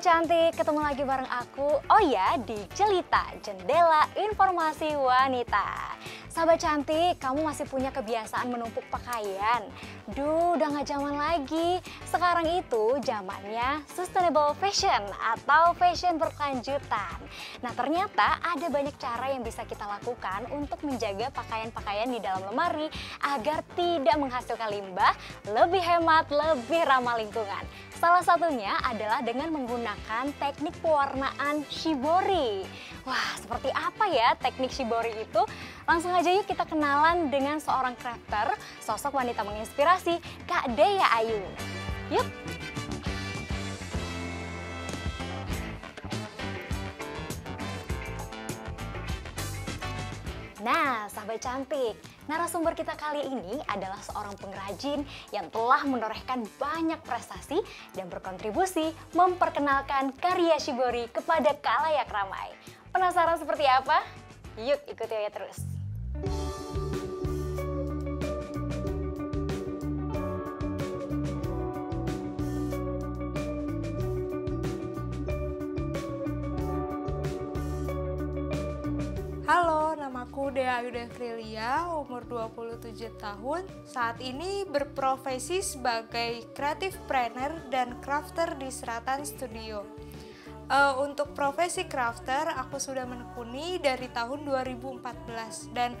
cantik, ketemu lagi bareng aku. Oh ya, di cerita Jendela Informasi Wanita. Sahabat cantik, kamu masih punya kebiasaan menumpuk pakaian. Duh, udah gak zaman lagi. Sekarang itu zamannya sustainable fashion atau fashion berkelanjutan. Nah, ternyata ada banyak cara yang bisa kita lakukan untuk menjaga pakaian-pakaian di dalam lemari agar tidak menghasilkan limbah, lebih hemat, lebih ramah lingkungan. Salah satunya adalah dengan menggunakan menggunakan teknik pewarnaan shibori. Wah, seperti apa ya teknik shibori itu? Langsung aja yuk kita kenalan dengan seorang crafter, sosok wanita menginspirasi, Kak Dea Ayu. Yuk! Nah, sahabat cantik, narasumber kita kali ini adalah seorang pengrajin yang telah menorehkan banyak prestasi dan berkontribusi memperkenalkan karya shibori kepada kalayak ramai. Penasaran seperti apa? Yuk ikuti aja terus. Dea Yudefrilia, umur 27 tahun. Saat ini berprofesi sebagai creative planner dan crafter di Seratan Studio. Uh, untuk profesi crafter, aku sudah menekuni dari tahun 2014 dan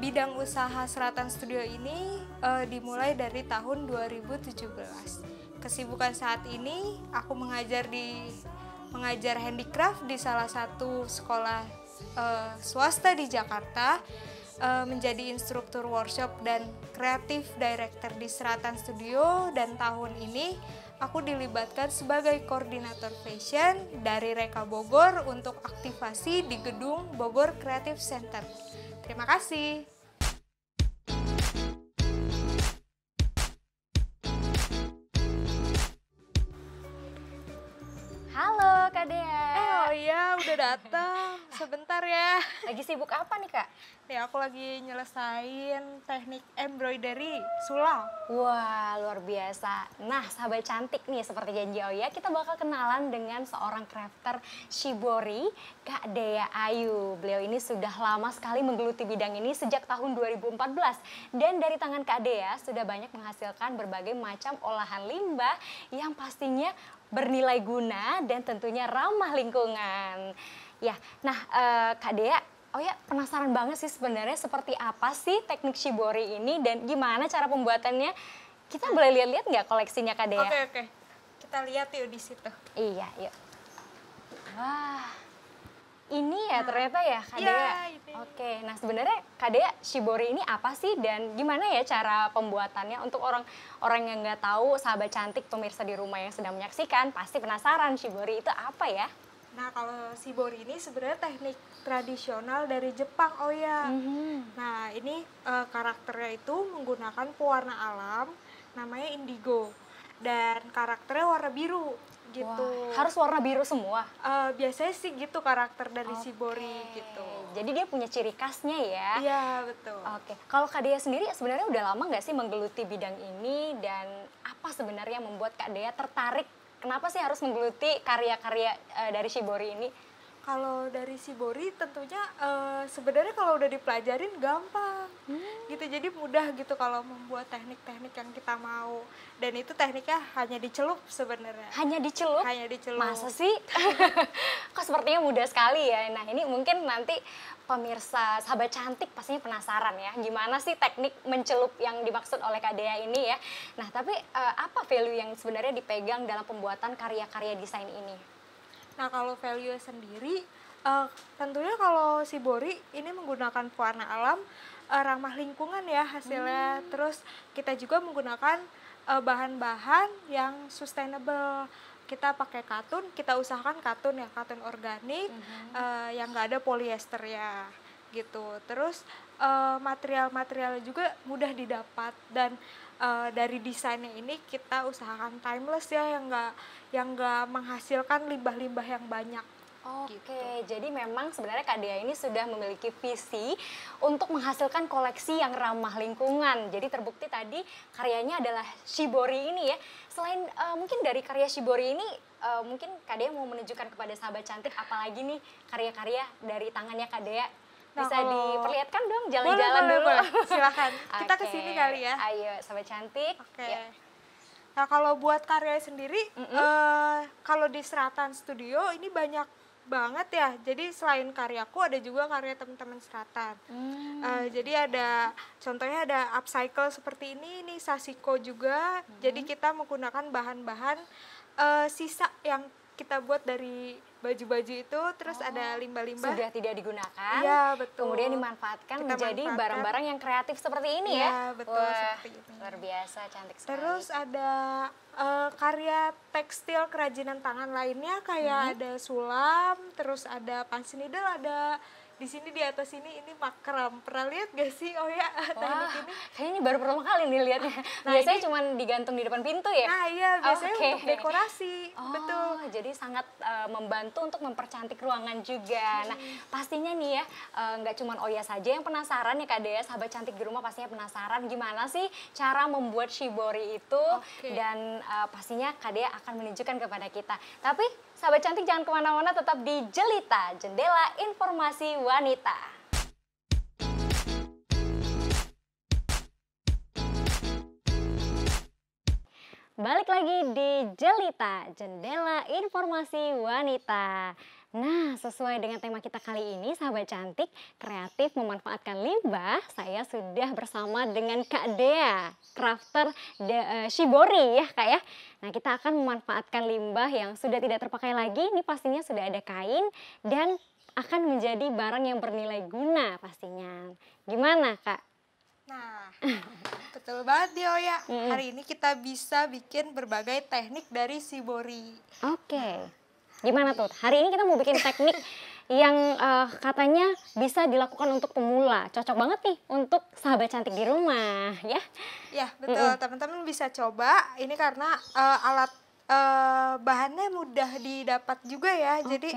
bidang usaha Seratan Studio ini uh, dimulai dari tahun 2017. Kesibukan saat ini, aku mengajar di mengajar handicraft di salah satu sekolah uh, swasta di Jakarta uh, menjadi instruktur workshop dan kreatif director di Seratan Studio dan tahun ini aku dilibatkan sebagai koordinator fashion dari Reka Bogor untuk aktivasi di gedung Bogor Creative Center. Terima kasih. sebentar ya. Lagi sibuk apa nih kak? Ya aku lagi nyelesain teknik embroidery sulam. Wah luar biasa. Nah sahabat cantik nih seperti janji Oya kita bakal kenalan dengan seorang crafter shibori Kak Dea Ayu. Beliau ini sudah lama sekali menggeluti bidang ini sejak tahun 2014 dan dari tangan Kak Dea sudah banyak menghasilkan berbagai macam olahan limbah yang pastinya bernilai guna dan tentunya ramah lingkungan. Ya, nah uh, Kak Dea, oh ya penasaran banget sih sebenarnya seperti apa sih teknik shibori ini dan gimana cara pembuatannya? Kita boleh lihat-lihat nggak koleksinya Kak Dea? Oke, okay, oke. Okay. Kita lihat yuk di situ. Iya, yuk. Wah, ini ya nah, ternyata ya Kak iya, Dea? Oke, nah sebenarnya Kak Dea, shibori ini apa sih dan gimana ya cara pembuatannya untuk orang-orang yang nggak tahu sahabat cantik pemirsa di rumah yang sedang menyaksikan pasti penasaran shibori itu apa ya? Nah, kalau shibori ini sebenarnya teknik tradisional dari Jepang, oh ya. Mm-hmm. Nah, ini e, karakternya itu menggunakan pewarna alam namanya indigo dan karakternya warna biru gitu. Wah, harus warna biru semua. Uh, biasanya sih gitu karakter dari okay. shibori gitu. Jadi dia punya ciri khasnya ya. Iya, betul. Oke. Okay. Kalau Kak Dea sendiri sebenarnya udah lama nggak sih menggeluti bidang ini dan apa sebenarnya yang membuat Kak Dea tertarik kenapa sih harus menggeluti karya-karya uh, dari Shibori ini? kalau dari si Bori tentunya uh, sebenarnya kalau udah dipelajarin gampang hmm. gitu jadi mudah gitu kalau membuat teknik-teknik yang kita mau dan itu tekniknya hanya dicelup sebenarnya hanya dicelup hanya dicelup masa sih kok sepertinya mudah sekali ya nah ini mungkin nanti pemirsa sahabat cantik pastinya penasaran ya gimana sih teknik mencelup yang dimaksud oleh Kadea ini ya nah tapi uh, apa value yang sebenarnya dipegang dalam pembuatan karya-karya desain ini Nah kalau value sendiri uh, tentunya kalau si Bori ini menggunakan pewarna alam uh, ramah lingkungan ya hasilnya. Hmm. Terus kita juga menggunakan eh, bahan-bahan uh, yang sustainable. Kita pakai katun, kita usahakan katun ya, katun organik hmm. uh, yang nggak ada polyester ya gitu. Terus material-material uh, material -material juga mudah didapat dan uh, dari desainnya ini kita usahakan timeless ya yang enggak yang enggak menghasilkan limbah-limbah yang banyak Oke, gitu. jadi memang sebenarnya Dea ini sudah memiliki visi untuk menghasilkan koleksi yang ramah lingkungan. Jadi terbukti tadi karyanya adalah Shibori ini ya. Selain uh, mungkin dari karya Shibori ini, uh, mungkin Dea mau menunjukkan kepada sahabat cantik apalagi nih karya-karya dari tangannya Dea bisa nah, kalau... diperlihatkan dong jalan-jalan dulu. Boleh, Silahkan. Kita okay. ke sini kali ya. Ayo, sampai cantik. Oke. Okay. Ya. Nah, kalau buat karya sendiri, mm -hmm. uh, kalau di Seratan Studio ini banyak banget ya. Jadi selain karyaku ada juga karya teman-teman Seratan. Mm. Uh, jadi ada contohnya ada upcycle seperti ini, ini sasiko juga. Mm -hmm. Jadi kita menggunakan bahan-bahan uh, sisa yang kita buat dari baju-baju itu terus oh. ada limbah-limbah sudah tidak digunakan ya betul kemudian dimanfaatkan Kita menjadi barang-barang yang kreatif seperti ini ya, ya. betul Wah, seperti itu luar biasa cantik sekali terus ada uh, karya tekstil kerajinan tangan lainnya kayak hmm. ada sulam terus ada pansinidel ada di sini di atas ini ini makram pernah lihat gak sih oh ya Wah, ini kayaknya ini baru pertama kali nih lihatnya ah, nah, biasanya cuma digantung di depan pintu ya nah iya biasanya okay. untuk dekorasi oh, betul jadi sangat uh, membantu untuk mempercantik ruangan juga nah, hmm. nah pastinya nih ya eh, nggak uh, cuma ya saja yang penasaran ya Kak Dea ya. sahabat cantik di rumah pastinya penasaran gimana sih cara membuat shibori itu okay. dan uh, pastinya Kak Dea akan menunjukkan kepada kita tapi Sahabat cantik jangan kemana-mana tetap di Jelita, Jendela Informasi Wanita. Balik lagi di Jelita, Jendela Informasi Wanita. Nah, sesuai dengan tema kita kali ini, sahabat cantik, kreatif memanfaatkan limbah, saya sudah bersama dengan Kak Dea, crafter De, uh, Shibori ya Kak ya. Nah, kita akan memanfaatkan limbah yang sudah tidak terpakai lagi, ini pastinya sudah ada kain dan akan menjadi barang yang bernilai guna pastinya. Gimana Kak? Nah, betul banget Dio ya. -hmm. Hari ini kita bisa bikin berbagai teknik dari Shibori. Oke. Okay. Gimana tuh? Hari ini kita mau bikin teknik yang uh, katanya bisa dilakukan untuk pemula. Cocok banget nih untuk sahabat cantik di rumah, ya. Ya, betul. Mm -hmm. Teman-teman bisa coba ini karena uh, alat uh, bahannya mudah didapat juga ya. Okay. Jadi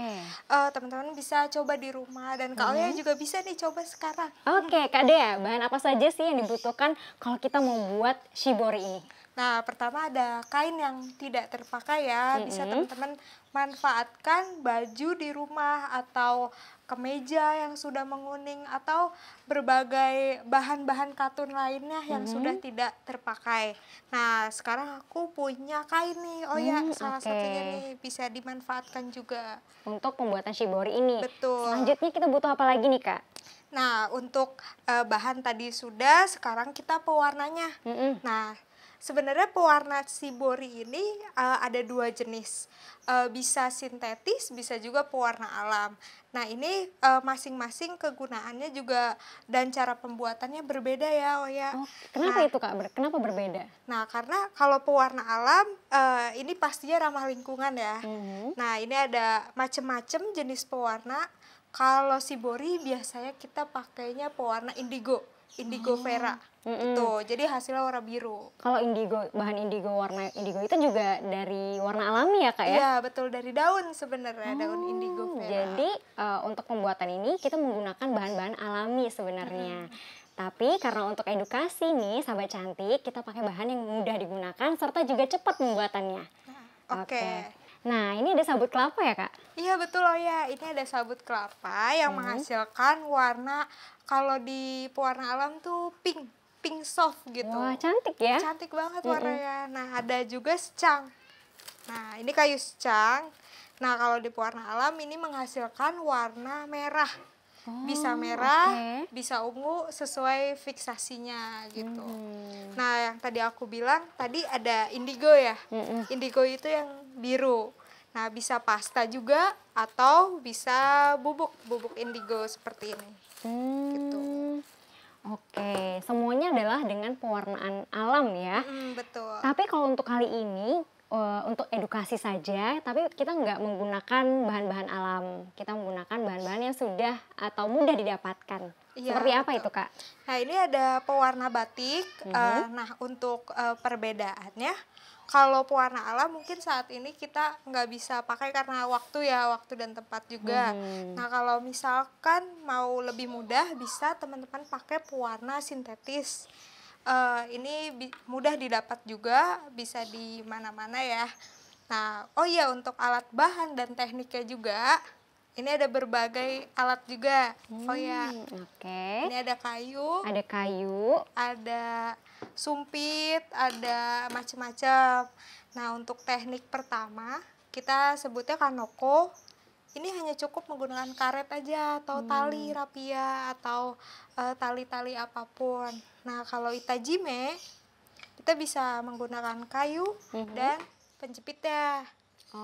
uh, teman-teman bisa coba di rumah dan mm -hmm. kalian juga bisa nih coba sekarang. Oke, okay, hmm. Kak Dea, bahan apa saja sih yang dibutuhkan kalau kita mau buat shibori ini? Nah, pertama ada kain yang tidak terpakai ya. Bisa mm -hmm. teman-teman manfaatkan baju di rumah atau kemeja yang sudah menguning atau berbagai bahan-bahan katun lainnya yang hmm. sudah tidak terpakai. Nah, sekarang aku punya kain nih. Oh iya, hmm, ya, salah okay. satunya nih bisa dimanfaatkan juga untuk pembuatan shibori ini. Betul. Selanjutnya kita butuh apa lagi nih, Kak? Nah, untuk uh, bahan tadi sudah, sekarang kita pewarnanya. Mm Nah, sebenarnya pewarna sibori ini uh, ada dua jenis uh, bisa sintetis bisa juga pewarna alam nah ini masing eh, masing-masing kegunaannya juga dan cara pembuatannya berbeda ya oh ya oh, kenapa nah, itu kak kenapa berbeda nah karena kalau pewarna alam uh, ini pastinya ramah lingkungan ya mm -hmm. nah ini ada macam-macam jenis pewarna kalau sibori biasanya kita pakainya pewarna indigo indigo oh, iya. vera. Mm -mm. Gitu. Jadi hasilnya warna biru. Kalau indigo, bahan indigo warna indigo itu juga dari warna alami ya, Kak ya? Iya, betul dari daun sebenarnya, oh, daun indigo. Vera. Hmm, jadi uh, untuk pembuatan ini kita menggunakan bahan-bahan alami sebenarnya. Mm. Tapi karena untuk edukasi nih, sahabat cantik, kita pakai bahan yang mudah digunakan serta juga cepat pembuatannya. Ah, oke. Okay. Okay. Nah, ini ada sabut kelapa ya, Kak? Iya, betul loh ya. Ini ada sabut kelapa yang hmm. menghasilkan warna kalau di pewarna alam tuh pink pink soft gitu. Wah, cantik ya. Cantik banget warnanya. Nah, ada juga secang. Nah, ini kayu secang. Nah, kalau di pewarna alam ini menghasilkan warna merah. Oh, bisa merah, okay. bisa ungu sesuai fiksasinya gitu. Mm. Nah, yang tadi aku bilang tadi ada indigo ya. Mm -hmm. Indigo itu yang biru. Nah, bisa pasta juga atau bisa bubuk bubuk indigo seperti ini. Mm. Gitu. Oke, semuanya adalah dengan pewarnaan alam ya. Mm, betul. Tapi kalau untuk kali ini uh, untuk edukasi saja, tapi kita nggak menggunakan bahan-bahan alam. Kita menggunakan bahan-bahan yang sudah atau mudah didapatkan. Ya, Seperti apa betul. itu kak? Nah ini ada pewarna batik. Mm -hmm. uh, nah untuk uh, perbedaannya, kalau pewarna alam mungkin saat ini kita nggak bisa pakai karena waktu ya waktu dan tempat juga hmm. nah kalau misalkan mau lebih mudah bisa teman-teman pakai pewarna sintetis uh, ini mudah didapat juga bisa di mana-mana ya nah oh iya untuk alat bahan dan tekniknya juga ini ada berbagai alat juga. Hmm, oh, iya. Oke. Okay. Ini ada kayu. Ada kayu. Ada sumpit, ada macam-macam. Nah, untuk teknik pertama, kita sebutnya kanoko. Ini hanya cukup menggunakan karet aja atau hmm. tali rapia atau eh, tali-tali uh, apapun. Nah, kalau itajime kita bisa menggunakan kayu mm -hmm. dan penjepitnya.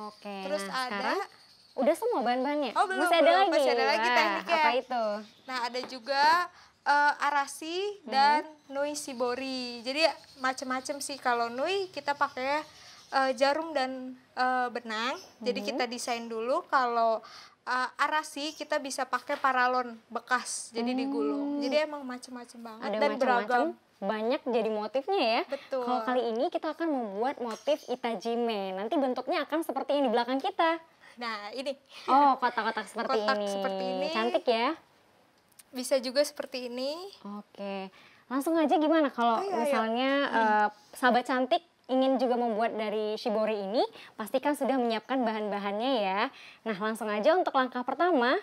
Oke. Okay, Terus nah, ada sekarang Udah semua bahan-bahannya? Oh belum, masih ada belum. lagi. Masih ada lagi nah, tekniknya. Apa itu? Nah ada juga uh, arasi hmm. dan nui sibori. Jadi macam-macam sih kalau nui kita pakai uh, jarum dan uh, benang. Hmm. Jadi kita desain dulu kalau uh, arasi kita bisa pakai paralon bekas jadi hmm. digulung jadi emang macam-macam banget Ada dan macem -macem. beragam banyak jadi motifnya ya. Betul. Kalau kali ini kita akan membuat motif itajime. Nanti bentuknya akan seperti yang di belakang kita. Nah, ini. Oh, kotak-kotak seperti kotak ini. seperti ini. Cantik ya? Bisa juga seperti ini. Oke. Langsung aja gimana kalau oh, iya, iya. misalnya iya. Uh, sahabat cantik ingin juga membuat dari shibori ini, pastikan sudah menyiapkan bahan-bahannya ya. Nah, langsung aja untuk langkah pertama,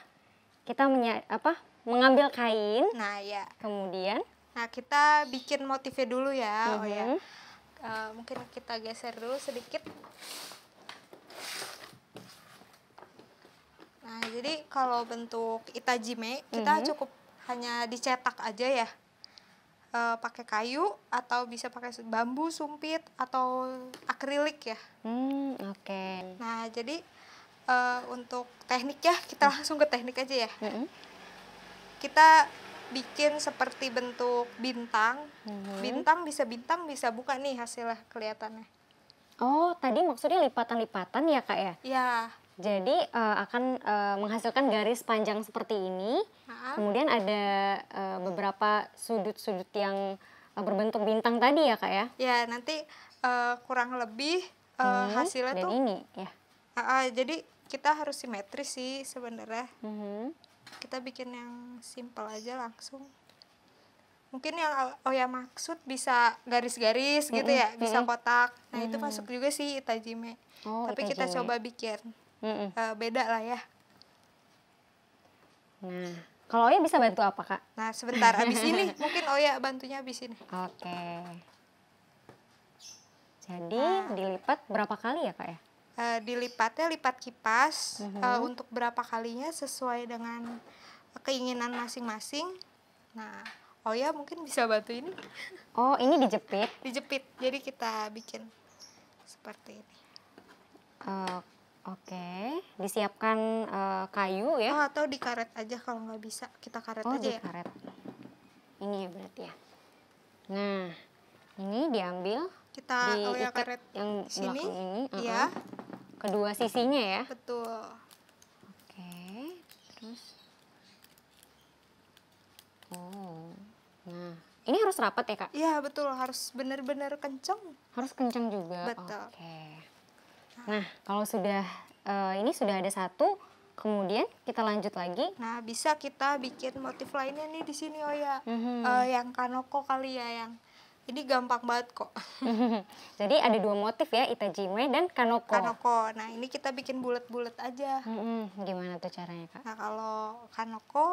kita menya apa? mengambil kain. Nah, ya. Kemudian Nah, kita bikin motifnya dulu ya. Mm -hmm. Oh ya. Uh, mungkin kita geser dulu sedikit. Nah, jadi kalau bentuk itajime kita mm -hmm. cukup hanya dicetak aja ya. E, pakai kayu atau bisa pakai bambu, sumpit atau akrilik ya. Hmm, oke. Okay. Nah, jadi e, untuk teknik ya, kita hmm. langsung ke teknik aja ya. Mm -hmm. Kita bikin seperti bentuk bintang. Mm -hmm. Bintang bisa bintang bisa buka nih hasilnya kelihatannya. Oh, tadi maksudnya lipatan-lipatan ya, Kak ya? Iya jadi uh, akan uh, menghasilkan garis panjang seperti ini. Ha? Kemudian ada uh, beberapa sudut-sudut yang uh, berbentuk bintang tadi ya kak ya? Ya nanti uh, kurang lebih uh, ini, hasilnya dan tuh ini ya. Uh, uh, jadi kita harus simetris sih sebenarnya. Mm -hmm. Kita bikin yang simple aja langsung mungkin yang oh ya maksud bisa garis-garis mm -hmm. gitu ya bisa kotak nah mm -hmm. itu masuk juga sih itajime oh, tapi itajime. kita coba bikin mm -mm. Uh, beda lah ya. Nah, kalau Oya bisa bantu apa kak? Nah sebentar, abis ini mungkin Oya bantunya abis ini. Oke. Okay. Jadi nah. dilipat berapa kali ya kak ya? Uh, dilipatnya lipat kipas mm -hmm. uh, untuk berapa kalinya sesuai dengan keinginan masing-masing. Nah, Oya mungkin bisa bantu ini. Oh ini dijepit? dijepit, jadi kita bikin seperti ini. Oke. Oke, disiapkan uh, kayu ya? Oh, atau dikaret aja kalau nggak bisa kita karet oh, aja ya. dikaret. Ini ya berarti ya. Nah, ini diambil. Kita di oh ya karet yang sini. Ini, uh -huh. ya. Kedua sisinya ya. Betul. Oke, terus. Oh, nah ini harus rapat ya kak? Iya betul, harus benar-benar kenceng. Harus kenceng juga. Betul. Oke. Nah, kalau sudah uh, ini sudah ada satu, kemudian kita lanjut lagi. Nah, bisa kita bikin motif lainnya nih di sini oh ya. Mm -hmm. uh, yang kanoko kali ya yang ini gampang banget kok. Mhm. Jadi ada dua motif ya, itajime dan kanoko. Kanoko. Nah, ini kita bikin bulat-bulat aja. Mm -hmm. Gimana tuh caranya, Kak? Nah, kalau kanoko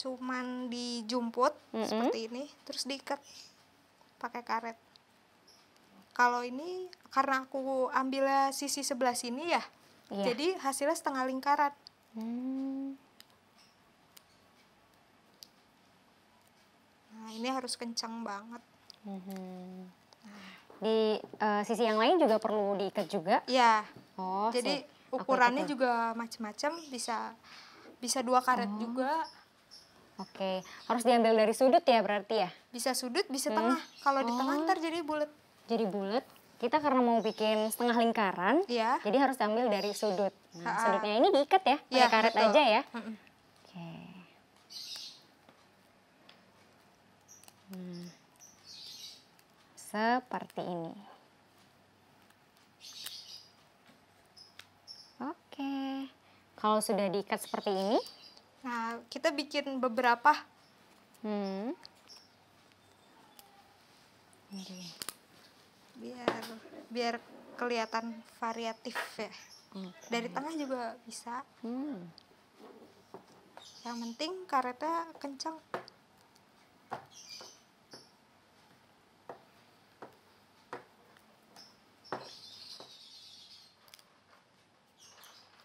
cuman dijumput mm -hmm. seperti ini, terus diikat pakai karet kalau ini karena aku ambil sisi sebelah sini ya iya. jadi hasilnya setengah lingkaran hmm. nah ini harus kencang banget hmm. di uh, sisi yang lain juga perlu diikat juga ya oh jadi sih. ukurannya juga macam-macam bisa bisa dua karet oh. juga Oke, harus diambil dari sudut ya berarti ya? Bisa sudut, bisa hmm. tengah. Kalau oh. di tengah oh. ntar jadi bulat jadi bulat, kita karena mau bikin setengah lingkaran, ya. jadi harus ambil dari sudut. Nah, ha -ha. sudutnya ini diikat ya, pakai iya, karet betul. aja ya. Mm -mm. Oke. Hmm. seperti ini. Oke. Kalau sudah diikat seperti ini, nah kita bikin beberapa. Hmm biar biar kelihatan variatif ya hmm. dari tengah juga bisa hmm. yang penting karetnya kencang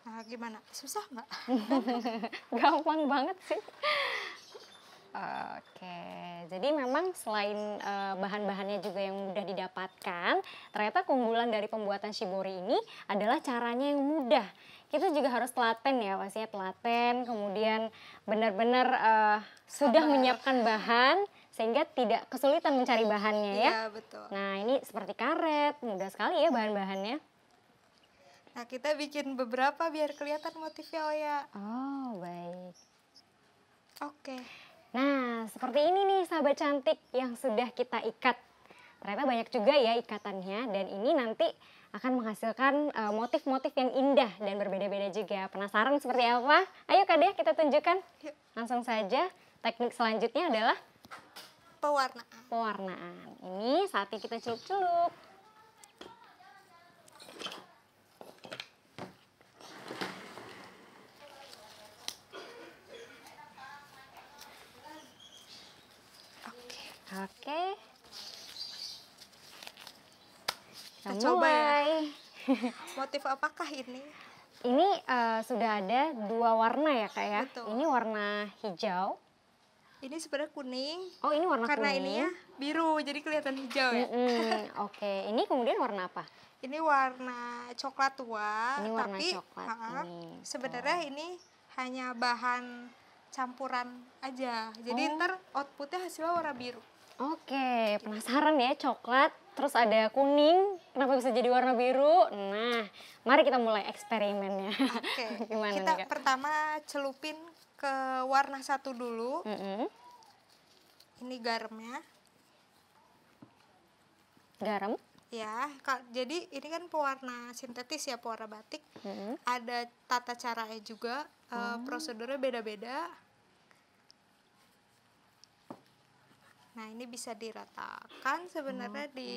Nah, gimana? Susah nggak? Gampang banget sih. Oke, jadi memang selain uh, bahan-bahannya juga yang mudah didapatkan, ternyata keunggulan dari pembuatan shibori ini adalah caranya yang mudah. Kita juga harus telaten ya, pastinya telaten, kemudian benar-benar uh, sudah Sabar. menyiapkan bahan sehingga tidak kesulitan mencari bahannya ya. Iya, betul. Nah, ini seperti karet, mudah sekali ya bahan-bahannya. Nah, kita bikin beberapa biar kelihatan motifnya, Oya. Oh, baik. Oke. Okay. Nah, seperti ini nih sahabat cantik yang sudah kita ikat. Ternyata banyak juga ya ikatannya dan ini nanti akan menghasilkan eh, motif-motif uh, yang indah dan berbeda-beda juga. Penasaran seperti apa? Ayo Kak Dea kita tunjukkan. Langsung saja teknik selanjutnya adalah pewarnaan. Pewarnaan. Ini saatnya kita celup-celup. Oke. Kita coba ya. Motif apakah ini? Ini uh, sudah ada dua warna ya kak ya. Betul. Ini warna hijau. Ini sebenarnya kuning. Oh ini warna Karena kuning. Karena ini ya biru, jadi kelihatan hijau ya. Mm -hmm. Oke, okay. ini kemudian warna apa? Ini warna coklat tua. Ini warna tapi, coklat. Uh, ini. Sebenarnya oh. ini hanya bahan campuran aja. Jadi oh. ntar outputnya hasilnya warna biru. Oke, penasaran ya coklat, terus ada kuning, kenapa bisa jadi warna biru? Nah, mari kita mulai eksperimennya. Oke, Gimana kita nih, pertama celupin ke warna satu dulu. Mm -hmm. Ini garamnya. Garam? Ya, jadi ini kan pewarna sintetis ya, pewarna batik. Mm -hmm. Ada tata caranya juga, mm -hmm. prosedurnya beda-beda Nah, ini bisa diratakan sebenarnya okay. Oh, di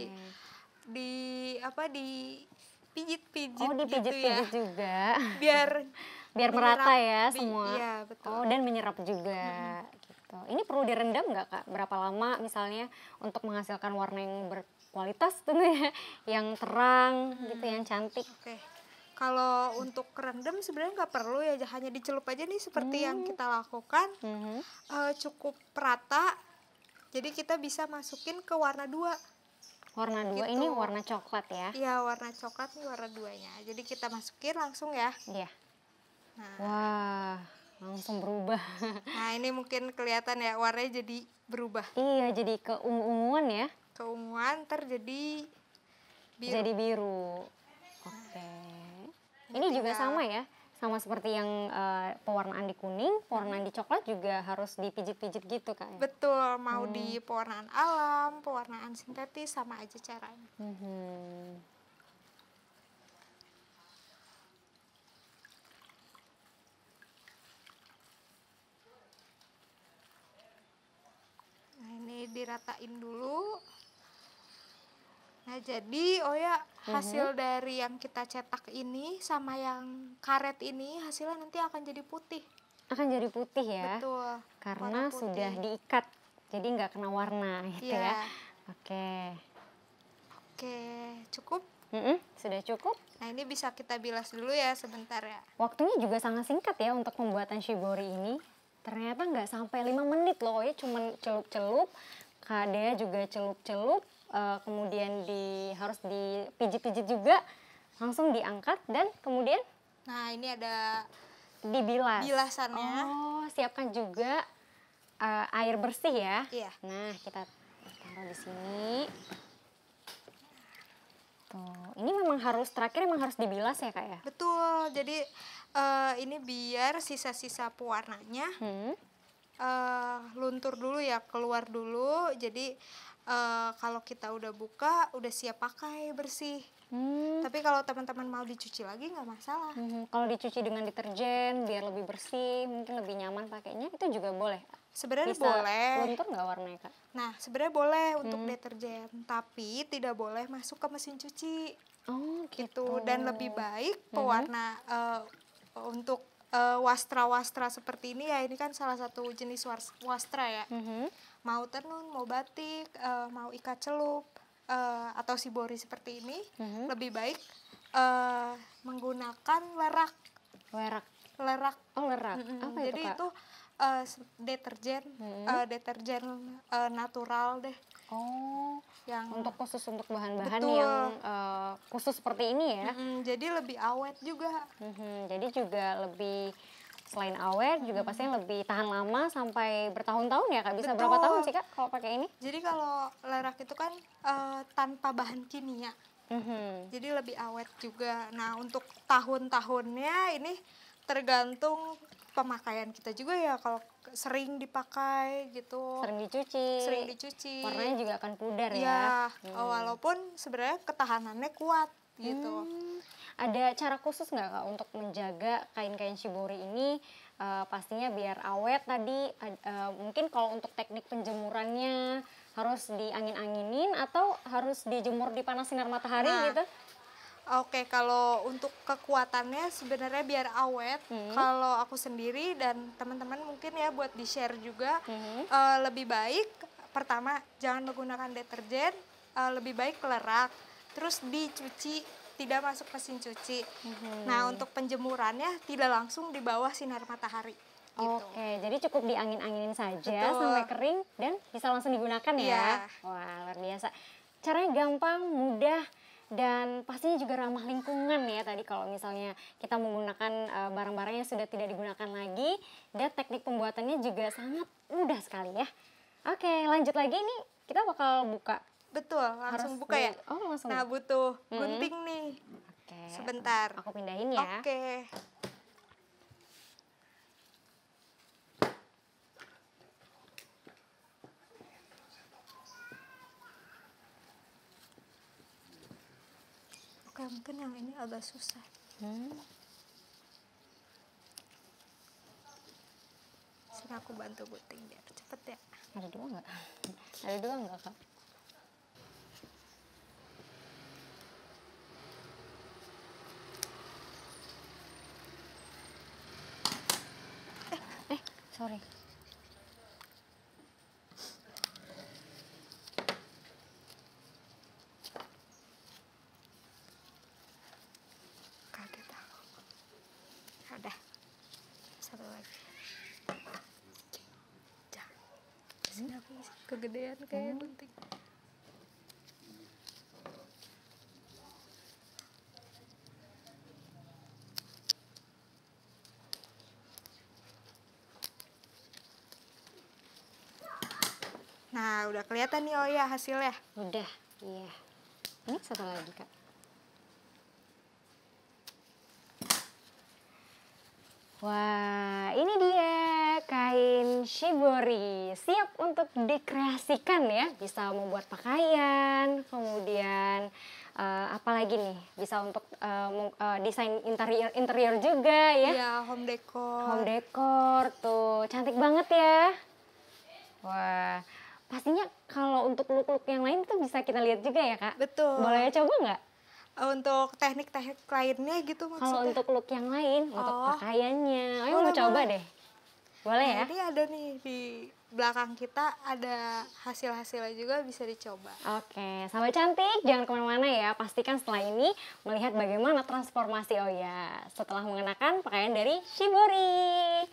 di apa di pijit-pijit oh, dipijit, pijit gitu ya. juga. Biar biar menyerap, merata ya semua. Iya, betul. Oh, dan menyerap juga. Hmm. Gitu. Ini perlu direndam nggak Kak? Berapa lama misalnya untuk menghasilkan warna yang berkualitas tentunya, yang terang hmm. gitu, yang cantik. Oke. Okay. Kalau untuk rendam sebenarnya nggak perlu ya, hanya dicelup aja nih seperti hmm. yang kita lakukan. Hmm. Uh, cukup rata jadi kita bisa masukin ke warna dua. Warna dua gitu. ini warna coklat ya? Iya warna coklat ini warna duanya. Jadi kita masukin langsung ya. Iya. Nah. Wah langsung berubah. Nah ini mungkin kelihatan ya warnanya jadi berubah. Iya jadi ke unguan ya? ke unguan terjadi biru. Jadi biru. Oke. Okay. Ini, ini juga sama ya? sama seperti yang uh, pewarnaan di kuning, pewarnaan di coklat juga harus dipijit-pijit gitu kan? Betul, mau hmm. di pewarnaan alam, pewarnaan sintetis sama aja caranya. Hmm. Nah ini diratain dulu. Nah, jadi oh ya hasil mm-hmm. dari yang kita cetak ini sama yang karet ini hasilnya nanti akan jadi putih. Akan jadi putih ya. Betul. Karena sudah diikat. Jadi nggak kena warna gitu yeah. ya. Oke. Oke, cukup? Mm-mm, sudah cukup. Nah, ini bisa kita bilas dulu ya sebentar ya. Waktunya juga sangat singkat ya untuk pembuatan shibori ini. Ternyata nggak sampai 5 menit loh ya, cuman celup-celup. Kadea juga celup-celup, uh, kemudian di harus dipijit-pijit juga langsung diangkat dan kemudian nah ini ada dibilas bilasannya oh siapkan juga uh, air bersih ya iya. nah kita taruh di sini tuh ini memang harus terakhir memang harus dibilas ya kak ya betul jadi uh, ini biar sisa-sisa pewarnanya hmm. uh, luntur dulu ya keluar dulu jadi uh, kalau kita udah buka udah siap pakai bersih. Hmm. Tapi kalau teman-teman mau dicuci lagi nggak masalah. Hmm, kalau dicuci dengan deterjen biar lebih bersih, mungkin lebih nyaman pakainya itu juga boleh. Sebenarnya Bisa boleh. Luntur nggak warnanya kak? Nah sebenarnya boleh hmm. untuk deterjen, tapi tidak boleh masuk ke mesin cuci. Oh gitu. gitu. Dan lebih baik hmm. pewarna hmm. uh, untuk eh, wastra-wastra uh, seperti ini ya ini kan salah satu jenis wastra ya. Hmm mau tenun mau batik uh, mau ikat celup uh, atau sibori seperti ini mm-hmm. lebih baik uh, menggunakan lerak lerak lerak oh lerak mm-hmm. apa jadi itu, Kak? itu uh, deterjen mm-hmm. uh, deterjen uh, natural deh oh yang untuk khusus untuk bahan-bahan yang uh, khusus seperti ini ya mm-hmm. jadi lebih awet juga mm-hmm. jadi juga lebih selain awet juga hmm. pasti lebih tahan lama sampai bertahun-tahun ya kak bisa Betul. berapa tahun sih kak kalau pakai ini jadi kalau lerak itu kan uh, tanpa bahan kimia hmm jadi lebih awet juga nah untuk tahun-tahunnya ini tergantung pemakaian kita juga ya kalau sering dipakai gitu sering dicuci sering dicuci warnanya juga akan pudar ya, ya. Hmm. walaupun sebenarnya ketahanannya kuat gitu hmm. Ada cara khusus nggak kak untuk menjaga kain-kain shibori ini uh, pastinya biar awet tadi uh, mungkin kalau untuk teknik penjemurannya harus diangin-anginin atau harus dijemur di panas sinar matahari nah, gitu? Oke, okay, kalau untuk kekuatannya sebenarnya biar awet. Hmm. Kalau aku sendiri dan teman-teman mungkin ya buat di share juga hmm. uh, lebih baik pertama jangan menggunakan deterjen, uh, lebih baik kelerak terus dicuci tidak masuk mesin cuci. Hmm. Nah, untuk penjemurannya tidak langsung di bawah sinar matahari. Gitu. Oke, jadi cukup diangin-anginin saja Betul. sampai kering dan bisa langsung digunakan ya. Yeah. Wah, luar biasa. Caranya gampang, mudah dan pastinya juga ramah lingkungan ya tadi kalau misalnya kita menggunakan eh, barang-barang yang sudah tidak digunakan lagi dan teknik pembuatannya juga sangat mudah sekali ya. Oke, lanjut lagi ini kita bakal buka Betul, langsung Harus buka ya. Oh, langsung. Nah, butuh hmm. gunting nih. Oke. Okay. Sebentar. Aku pindahin ya. Oke. Okay. mungkin yang ini agak susah. Hmm. Sini aku bantu gunting biar cepet ya. Ada dua nggak? Ada dua nggak, Kak? sorry kaget aku ada satu lagi jangan sini aku kegedean kayak hmm. penting Nah, udah kelihatan nih oh ya hasilnya. Udah, iya. Ini satu lagi, Kak. Wah, ini dia kain shibori. Siap untuk dikreasikan ya. Bisa membuat pakaian, kemudian uh, eh, apalagi nih bisa untuk uh, uh, desain interior interior juga ya iya home decor home decor tuh cantik banget ya wah pastinya kalau untuk look-look yang lain itu bisa kita lihat juga ya kak. Betul. Boleh coba nggak? Oh, untuk teknik-teknik lainnya gitu maksudnya? Kalau untuk look yang lain, oh. untuk pakaiannya. Ayo boleh, mau coba boleh. deh. Boleh ya? nah, ya? Ini ada nih di belakang kita ada hasil-hasilnya juga bisa dicoba. Oke, sahabat cantik jangan kemana-mana ya. Pastikan setelah ini melihat bagaimana transformasi Oya oh setelah mengenakan pakaian dari Shibori.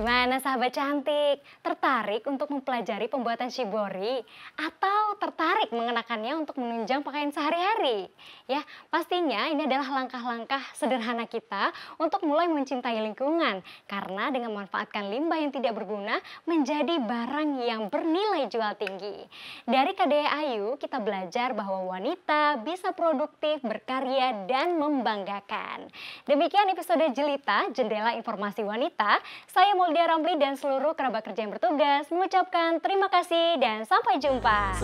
Gimana sahabat cantik? Tertarik untuk mempelajari pembuatan shibori atau tertarik mengenakannya untuk menunjang pakaian sehari-hari? Ya, pastinya ini adalah langkah-langkah sederhana kita untuk mulai mencintai lingkungan karena dengan memanfaatkan limbah yang tidak berguna menjadi barang yang bernilai jual tinggi. Dari KDE Ayu kita belajar bahwa wanita bisa produktif, berkarya dan membanggakan. Demikian episode Jelita Jendela Informasi Wanita. Saya mau Aldia Ramli dan seluruh kerabat kerja yang bertugas mengucapkan terima kasih dan sampai jumpa.